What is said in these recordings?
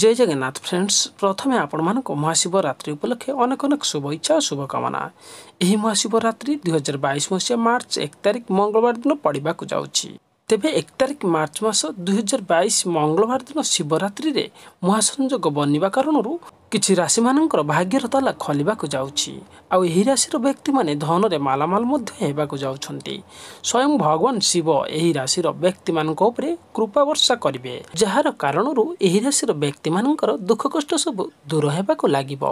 ଜୟ Jagannath friends ପ୍ରଥମେ ଆପଣମାନଙ୍କୁ ମହାଶିବରାତ୍ରି ଉପଲକ୍ଷେ ଅନେକ ଅନେକ ଶୁଭେଚ୍ଛା ଓ ଶୁଭକାମନା ଏହି ମହାଶିବରାତ୍ରି ଦୁଇହଜାର ବାଇଶ ମସିହା ମାର୍ଚ୍ଚ ଏକ ତାରିଖ ମଙ୍ଗଳବାର ଦିନ ପଡ଼ିବାକୁ ଯାଉଛି ତେବେ ଏକ ତାରିଖ ମାର୍ଚ୍ଚ ମାସ ଦୁଇ ହଜାର ବାଇଶ ମଙ୍ଗଳବାର ଦିନ ଶିବରାତ୍ରିରେ ମହାସଂଯୋଗ ବନିବା କାରଣରୁ କିଛି ରାଶିମାନଙ୍କର ଭାଗ୍ୟର ତାଲା ଖୋଲିବାକୁ ଯାଉଛି ଆଉ ଏହି ରାଶିର ବ୍ୟକ୍ତିମାନେ ଧନରେ ମାଲାମାଲ ମଧ୍ୟ ହେବାକୁ ଯାଉଛନ୍ତି ସ୍ୱୟଂ ଭଗବାନ ଶିବ ଏହି ରାଶିର ବ୍ୟକ୍ତିମାନଙ୍କ ଉପରେ କୃପା ବର୍ଷା କରିବେ ଯାହାର କାରଣରୁ ଏହି ରାଶିର ବ୍ୟକ୍ତିମାନଙ୍କର ଦୁଃଖ କଷ୍ଟ ସବୁ ଦୂର ହେବାକୁ ଲାଗିବ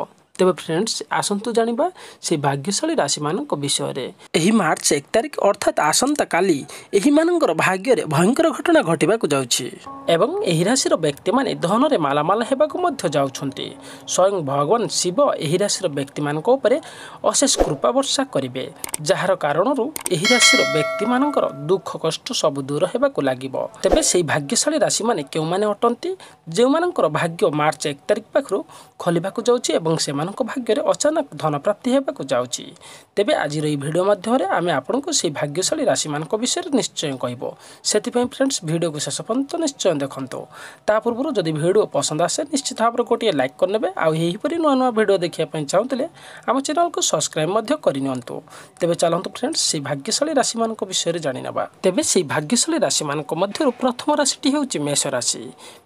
ତେବେ ଫ୍ରେଣ୍ଡସ୍ ଆସନ୍ତୁ ଜାଣିବା ସେ ଭାଗ୍ୟଶାଳୀ ରାଶିମାନଙ୍କ ବିଷୟରେ ଏହି ମାର୍ଚ୍ଚ ଏକ ତାରିଖ ଅର୍ଥାତ୍ ଆସନ୍ତାକାଲି ଏହିମାନଙ୍କର ଭାଗ୍ୟରେ ଭୟଙ୍କର ଘଟଣା ଘଟିବାକୁ ଯାଉଛି ଏବଂ ଏହି ରାଶିର ବ୍ୟକ୍ତିମାନେ ଧନରେ ମାଲାମାଲ ହେବାକୁ ମଧ୍ୟ ଯାଉଛନ୍ତି ସ୍ୱୟଂ ଭଗବାନ ଶିବ ଏହି ରାଶିର ବ୍ୟକ୍ତିମାନଙ୍କ ଉପରେ ଅଶେଷ କୃପା ବର୍ଷା କରିବେ ଯାହାର କାରଣରୁ ଏହି ରାଶିର ବ୍ୟକ୍ତିମାନଙ୍କର ଦୁଃଖ କଷ୍ଟ ସବୁ ଦୂର ହେବାକୁ ଲାଗିବ ତେବେ ସେହି ଭାଗ୍ୟଶାଳୀ ରାଶିମାନେ କେଉଁମାନେ ଅଟନ୍ତି ଯେଉଁମାନଙ୍କର ଭାଗ୍ୟ ମାର୍ଚ୍ଚ ଏକ ତାରିଖ ପାଖରୁ ଖୋଲିବାକୁ ଯାଉଛି ଏବଂ ସେମାନେ ଆପଣଙ୍କ ଭାଗ୍ୟରେ ଅଚାନକ ଧନପ୍ରାପ୍ତି ହେବାକୁ ଯାଉଛି ତେବେ ଆଜିର ଏହି ଭିଡ଼ିଓ ମାଧ୍ୟମରେ ଆମେ ଆପଣଙ୍କୁ ସେହି ଭାଗ୍ୟଶାଳୀ ରାଶିମାନଙ୍କ ବିଷୟରେ ନିଶ୍ଚୟ କହିବ ସେଥିପାଇଁ ଫ୍ରେଣ୍ଡସ୍ ଭିଡ଼ିଓକୁ ଶେଷ ପର୍ଯ୍ୟନ୍ତ ନିଶ୍ଚୟ ଦେଖନ୍ତୁ ତା ପୂର୍ବରୁ ଯଦି ଭିଡ଼ିଓ ପସନ୍ଦ ଆସେ ନିଶ୍ଚିତ ଭାବରେ ଗୋଟିଏ ଲାଇକ୍ କରିନେବେ ଆଉ ଏହିପରି ନୂଆ ନୂଆ ଭିଡ଼ିଓ ଦେଖିବା ପାଇଁ ଚାହୁଁଥିଲେ ଆମ ଚ୍ୟାନେଲକୁ ସବସ୍କ୍ରାଇବ୍ ମଧ୍ୟ କରିନିଅନ୍ତୁ ତେବେ ଚାଲନ୍ତୁ ଫ୍ରେଣ୍ଡସ୍ ସେହି ଭାଗ୍ୟଶାଳୀ ରାଶିମାନଙ୍କ ବିଷୟରେ ଜାଣିନେବା ତେବେ ସେହି ଭାଗ୍ୟଶାଳୀ ରାଶିମାନଙ୍କ ମଧ୍ୟରୁ ପ୍ରଥମ ରାଶିଟି ହେଉଛି ମେଷ ରାଶି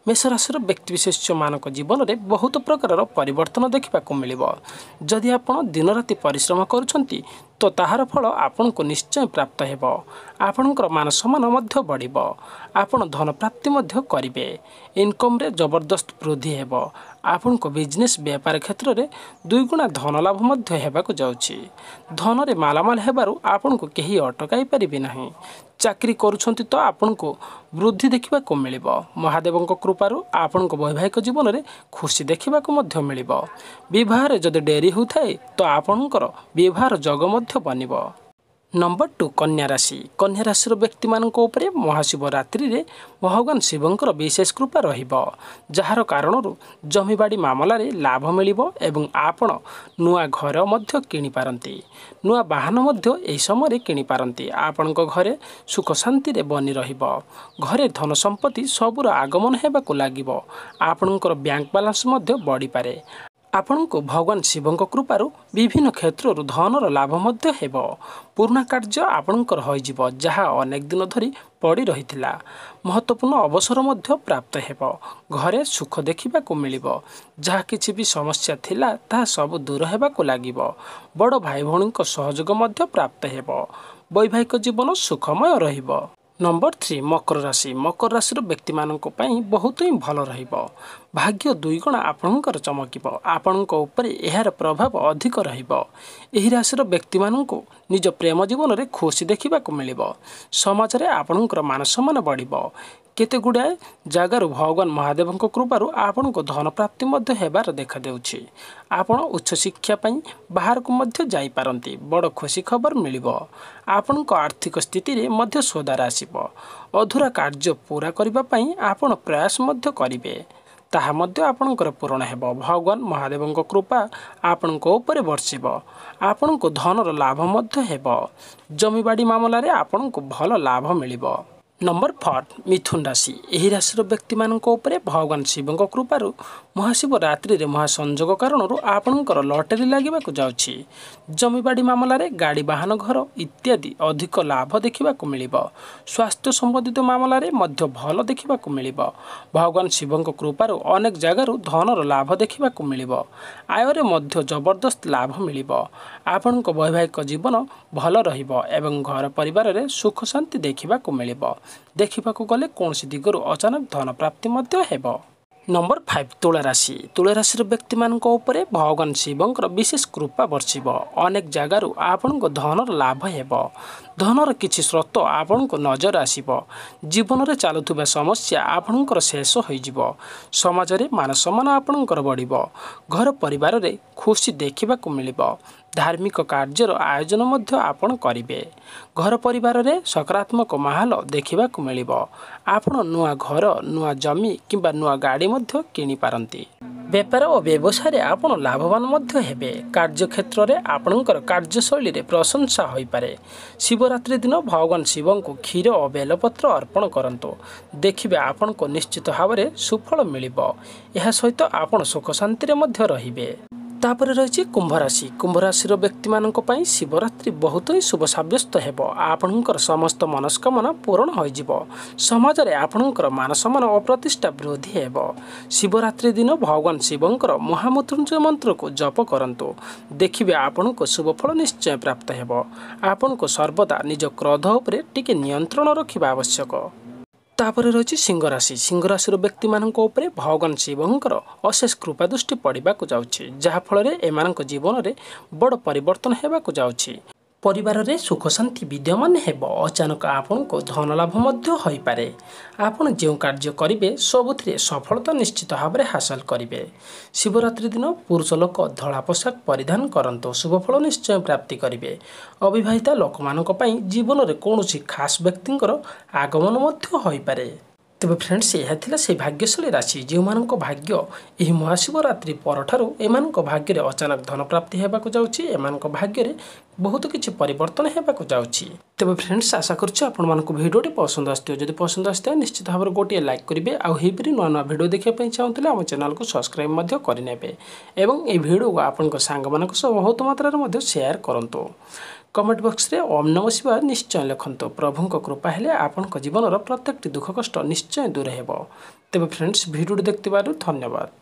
ମେଷ ରାଶିର ବ୍ୟକ୍ତିବିଶେଷମାନଙ୍କ ଜୀବନରେ ବହୁତ ପ୍ରକାରର ପରିବର୍ତ୍ତନ ଦେଖିବାକୁ ମିଳେ ति परिश्रम ତ ତାହାର ଫଳ ଆପଣଙ୍କୁ ନିଶ୍ଚୟ ପ୍ରାପ୍ତ ହେବ ଆପଣଙ୍କର ମାନସମ୍ମାନ ମଧ୍ୟ ବଢ଼ିବ ଆପଣ ଧନପ୍ରାପ୍ତି ମଧ୍ୟ କରିବେ ଇନକମ୍ରେ ଜବରଦସ୍ତ ବୃଦ୍ଧି ହେବ ଆପଣଙ୍କ ବିଜନେସ୍ ବ୍ୟାପାର କ୍ଷେତ୍ରରେ ଦୁଇଗୁଣା ଧନ ଲାଭ ମଧ୍ୟ ହେବାକୁ ଯାଉଛି ଧନରେ ମାଲାମାଲ ହେବାରୁ ଆପଣଙ୍କୁ କେହି ଅଟକାଇ ପାରିବେ ନାହିଁ ଚାକିରି କରୁଛନ୍ତି ତ ଆପଣଙ୍କୁ ବୃଦ୍ଧି ଦେଖିବାକୁ ମିଳିବ ମହାଦେବଙ୍କ କୃପାରୁ ଆପଣଙ୍କ ବୈବାହିକ ଜୀବନରେ ଖୁସି ଦେଖିବାକୁ ମଧ୍ୟ ମିଳିବ ବିବାହରେ ଯଦି ଡେରି ହେଉଥାଏ ତ ଆପଣଙ୍କର ବିବାହର ଯୋଗ ମଧ୍ୟ ସାମର୍ଥ୍ୟ ବନିବ ନମ୍ବର ଟୁ କନ୍ୟା ରାଶି କନ୍ୟା ରାଶିର ବ୍ୟକ୍ତିମାନଙ୍କ ଉପରେ ମହାଶିବରାତ୍ରିରେ ଭଗବାନ ଶିବଙ୍କର ବିଶେଷ କୃପା ରହିବ ଯାହାର କାରଣରୁ ଜମିବାଡ଼ି ମାମଲାରେ ଲାଭ ମିଳିବ ଏବଂ ଆପଣ ନୂଆ ଘର ମଧ୍ୟ କିଣିପାରନ୍ତି ନୂଆ ବାହନ ମଧ୍ୟ ଏହି ସମୟରେ କିଣିପାରନ୍ତି ଆପଣଙ୍କ ଘରେ ସୁଖ ଶାନ୍ତିରେ ବନି ରହିବ ଘରେ ଧନ ସମ୍ପତ୍ତି ସବୁର ଆଗମନ ହେବାକୁ ଲାଗିବ ଆପଣଙ୍କର ବ୍ୟାଙ୍କ ବାଲାନ୍ସ ମଧ୍ୟ ବଢ଼ିପାରେ ଆପଣଙ୍କୁ ଭଗବାନ ଶିବଙ୍କ କୃପାରୁ ବିଭିନ୍ନ କ୍ଷେତ୍ରରୁ ଧନର ଲାଭ ମଧ୍ୟ ହେବ ପୁରୁଣା କାର୍ଯ୍ୟ ଆପଣଙ୍କର ହୋଇଯିବ ଯାହା ଅନେକ ଦିନ ଧରି ପଡ଼ି ରହିଥିଲା ମହତ୍ତ୍ୱପୂର୍ଣ୍ଣ ଅବସର ମଧ୍ୟ ପ୍ରାପ୍ତ ହେବ ଘରେ ସୁଖ ଦେଖିବାକୁ ମିଳିବ ଯାହା କିଛି ବି ସମସ୍ୟା ଥିଲା ତାହା ସବୁ ଦୂର ହେବାକୁ ଲାଗିବ ବଡ଼ ଭାଇ ଭଉଣୀଙ୍କ ସହଯୋଗ ମଧ୍ୟ ପ୍ରାପ୍ତ ହେବ ବୈବାହିକ ଜୀବନ ସୁଖମୟ ରହିବ ନମ୍ବର ଥ୍ରୀ ମକର ରାଶି ମକର ରାଶିର ବ୍ୟକ୍ତିମାନଙ୍କ ପାଇଁ ବହୁତ ହିଁ ଭଲ ରହିବ ଭାଗ୍ୟ ଦୁଇଗୁଣ ଆପଣଙ୍କର ଚମକିବ ଆପଣଙ୍କ ଉପରେ ଏହାର ପ୍ରଭାବ ଅଧିକ ରହିବ ଏହି ରାଶିର ବ୍ୟକ୍ତିମାନଙ୍କୁ ନିଜ ପ୍ରେମ ଜୀବନରେ ଖୁସି ଦେଖିବାକୁ ମିଳିବ ସମାଜରେ ଆପଣଙ୍କର ମାନସମ୍ମାନ ବଢ଼ିବ କେତେଗୁଡ଼ିଏ ଜାଗାରୁ ଭଗବାନ ମହାଦେବଙ୍କ କୃପାରୁ ଆପଣଙ୍କ ଧନପ୍ରାପ୍ତି ମଧ୍ୟ ହେବାର ଦେଖାଦେଉଛି ଆପଣ ଉଚ୍ଚଶିକ୍ଷା ପାଇଁ ବାହାରକୁ ମଧ୍ୟ ଯାଇପାରନ୍ତି ବଡ଼ ଖୁସି ଖବର ମିଳିବ ଆପଣଙ୍କ ଆର୍ଥିକ ସ୍ଥିତିରେ ମଧ୍ୟ ସୁଧାର ଆସିବ ଅଧୁରା କାର୍ଯ୍ୟ ପୁରା କରିବା ପାଇଁ ଆପଣ ପ୍ରୟାସ ମଧ୍ୟ କରିବେ ତାହା ମଧ୍ୟ ଆପଣଙ୍କର ପୂରଣ ହେବ ଭଗବାନ ମହାଦେବଙ୍କ କୃପା ଆପଣଙ୍କ ଉପରେ ବର୍ଷିବ ଆପଣଙ୍କୁ ଧନର ଲାଭ ମଧ୍ୟ ହେବ ଜମିବାଡ଼ି ମାମଲାରେ ଆପଣଙ୍କୁ ଭଲ ଲାଭ ମିଳିବ ନମ୍ବର ଫୋର୍ ମିଥୁନ ରାଶି ଏହି ରାଶିର ବ୍ୟକ୍ତିମାନଙ୍କ ଉପରେ ଭଗବାନ ଶିବଙ୍କ କୃପାରୁ ମହାଶିବରାତ୍ରିରେ ମହାସଂଯୋଗ କାରଣରୁ ଆପଣଙ୍କର ଲଟେରୀ ଲାଗିବାକୁ ଯାଉଛି ଜମିବାଡ଼ି ମାମଲାରେ ଗାଡ଼ି ବାହନ ଘର ଇତ୍ୟାଦି ଅଧିକ ଲାଭ ଦେଖିବାକୁ ମିଳିବ ସ୍ୱାସ୍ଥ୍ୟ ସମ୍ବନ୍ଧିତ ମାମଲାରେ ମଧ୍ୟ ଭଲ ଦେଖିବାକୁ ମିଳିବ ଭଗବାନ ଶିବଙ୍କ କୃପାରୁ ଅନେକ ଜାଗାରୁ ଧନର ଲାଭ ଦେଖିବାକୁ ମିଳିବ ଆୟରେ ମଧ୍ୟ ଜବରଦସ୍ତ ଲାଭ ମିଳିବ ଆପଣଙ୍କ ବୈବାହିକ ଜୀବନ ଭଲ ରହିବ ଏବଂ ଘର ପରିବାରରେ ସୁଖ ଶାନ୍ତି ଦେଖିବାକୁ ମିଳିବ ଦେଖିବାକୁ ଗଲେ କୌଣସି ଦିଗରୁ ଅଚାନକ ଧନପ୍ରାପ୍ତି ମଧ୍ୟ ହେବ ନମ୍ବର ଫାଇଭ୍ ତୁଳରାଶି ତୁଳରାଶିର ବ୍ୟକ୍ତିମାନଙ୍କ ଉପରେ ଭଗବାନ ଶିବଙ୍କର ବିଶେଷ କୃପା ବର୍ଷିବ ଅନେକ ଜାଗାରୁ ଆପଣଙ୍କ ଧନର ଲାଭ ହେବ ଧନର କିଛି ସ୍ରୋତ ଆପଣଙ୍କ ନଜର ଆସିବ ଜୀବନରେ ଚାଲୁଥିବା ସମସ୍ୟା ଆପଣଙ୍କର ଶେଷ ହୋଇଯିବ ସମାଜରେ ମାନସମ୍ମାନ ଆପଣଙ୍କର ବଢ଼ିବ ଘର ପରିବାରରେ ଖୁସି ଦେଖିବାକୁ ମିଳିବ ଧାର୍ମିକ କାର୍ଯ୍ୟର ଆୟୋଜନ ମଧ୍ୟ ଆପଣ କରିବେ ଘର ପରିବାରରେ ସକାରାତ୍ମକ ମାହାଲ ଦେଖିବାକୁ ମିଳିବ ଆପଣ ନୂଆ ଘର ନୂଆ ଜମି କିମ୍ବା ନୂଆ ଗାଡ଼ି ମଧ୍ୟ କିଣିପାରନ୍ତି ବେପାର ଓ ବ୍ୟବସାୟରେ ଆପଣ ଲାଭବାନ ମଧ୍ୟ ହେବେ କାର୍ଯ୍ୟକ୍ଷେତ୍ରରେ ଆପଣଙ୍କର କାର୍ଯ୍ୟଶୈଳୀରେ ପ୍ରଶଂସା ହୋଇପାରେ ଶିବରାତ୍ରି ଦିନ ଭଗବାନ ଶିବଙ୍କୁ କ୍ଷୀର ଓ ବେଲପତ୍ର ଅର୍ପଣ କରନ୍ତୁ ଦେଖିବେ ଆପଣଙ୍କୁ ନିଶ୍ଚିତ ଭାବରେ ସୁଫଳ ମିଳିବ ଏହା ସହିତ ଆପଣ ସୁଖ ଶାନ୍ତିରେ ମଧ୍ୟ ରହିବେ ତାପରେ ରହିଛି କୁମ୍ଭ ରାଶି କୁମ୍ଭ ରାଶିର ବ୍ୟକ୍ତିମାନଙ୍କ ପାଇଁ ଶିବରାତ୍ରି ବହୁତ ହିଁ ଶୁଭ ସାବ୍ୟସ୍ତ ହେବ ଆପଣଙ୍କର ସମସ୍ତ ମନସ୍କାମନା ପୂରଣ ହୋଇଯିବ ସମାଜରେ ଆପଣଙ୍କର ମାନସମ୍ମାନ ଓ ପ୍ରତିଷ୍ଠା ବୃଦ୍ଧି ହେବ ଶିବରାତ୍ରି ଦିନ ଭଗବାନ ଶିବଙ୍କର ମହାମୃତ୍ୟୁଞ୍ଜୟ ମନ୍ତ୍ରକୁ ଜପ କରନ୍ତୁ ଦେଖିବେ ଆପଣଙ୍କୁ ଶୁଭଫଳ ନିଶ୍ଚୟ ପ୍ରାପ୍ତ ହେବ ଆପଣଙ୍କୁ ସର୍ବଦା ନିଜ କ୍ରୋଧ ଉପରେ ଟିକେ ନିୟନ୍ତ୍ରଣ ରଖିବା ଆବଶ୍ୟକ ତାପରେ ରହିଛି ସିଂହରାଶି ସିଂହରାଶିର ବ୍ୟକ୍ତିମାନଙ୍କ ଉପରେ ଭଗବାନ ଶିବଙ୍କର ଅଶେଷ କୃପା ଦୃଷ୍ଟି ପଡ଼ିବାକୁ ଯାଉଛି ଯାହାଫଳରେ ଏମାନଙ୍କ ଜୀବନରେ ବଡ଼ ପରିବର୍ତ୍ତନ ହେବାକୁ ଯାଉଛି ପରିବାରରେ ସୁଖ ଶାନ୍ତି ବିଦ୍ୟମାନ ହେବ ଅଚାନକ ଆପଣଙ୍କୁ ଧନ ଲାଭ ମଧ୍ୟ ହୋଇପାରେ ଆପଣ ଯେଉଁ କାର୍ଯ୍ୟ କରିବେ ସବୁଥିରେ ସଫଳତା ନିଶ୍ଚିତ ଭାବରେ ହାସଲ କରିବେ ଶିବରାତ୍ରି ଦିନ ପୁରୁଷ ଲୋକ ଧଳା ପୋଷାକ ପରିଧାନ କରନ୍ତୁ ଶୁଭଫଳ ନିଶ୍ଚୟ ପ୍ରାପ୍ତି କରିବେ ଅବିବାହିତା ଲୋକମାନଙ୍କ ପାଇଁ ଜୀବନରେ କୌଣସି ଖାସ୍ ବ୍ୟକ୍ତିଙ୍କର ଆଗମନ ମଧ୍ୟ ହୋଇପାରେ ତେବେ ଫ୍ରେଣ୍ଡସ୍ ଏହା ଥିଲା ସେହି ଭାଗ୍ୟଶାଳୀ ରାଶି ଯେଉଁମାନଙ୍କ ଭାଗ୍ୟ ଏହି ମହାଶିବରାତ୍ରି ପରଠାରୁ ଏମାନଙ୍କ ଭାଗ୍ୟରେ ଅଚାନକ ଧନପ୍ରାପ୍ତି ହେବାକୁ ଯାଉଛି ଏମାନଙ୍କ ଭାଗ୍ୟରେ ବହୁତ କିଛି ପରିବର୍ତ୍ତନ ହେବାକୁ ଯାଉଛି ତେବେ ଫ୍ରେଣ୍ଡସ୍ ଆଶା କରୁଛି ଆପଣମାନଙ୍କୁ ଭିଡ଼ିଓଟି ପସନ୍ଦ ଆସିଥିବ ଯଦି ପସନ୍ଦ ଆସିଥାଏ ନିଶ୍ଚିତ ଭାବରେ ଗୋଟିଏ ଲାଇକ୍ କରିବେ ଆଉ ଏହିପରି ନୂଆ ନୂଆ ଭିଡ଼ିଓ ଦେଖିବା ପାଇଁ ଚାହୁଁଥିଲେ ଆମ ଚ୍ୟାନେଲକୁ ସବସ୍କ୍ରାଇବ୍ ମଧ୍ୟ କରିନେବେ ଏବଂ ଏହି ଭିଡ଼ିଓକୁ ଆପଣଙ୍କ ସାଙ୍ଗମାନଙ୍କ ସହ ବହୁତ ମାତ୍ରାରେ ମଧ୍ୟ ସେୟାର କରନ୍ତୁ କମେଣ୍ଟ ବକ୍ସରେ ଓମ୍ ନମ ଶିବାୟ ନିଶ୍ଚୟ ଲେଖନ୍ତୁ ପ୍ରଭୁଙ୍କ କୃପା ହେଲେ ଆପଣଙ୍କ ଜୀବନର ପ୍ରତ୍ୟେକଟି ଦୁଃଖ କଷ୍ଟ ନିଶ୍ଚୟ ଦୂର ହେବ ତେବେ ଫ୍ରେଣ୍ଡସ୍ ଭିଡ଼ିଓଟି ଦେଖିଥିବାରୁ ଧନ୍ୟବାଦ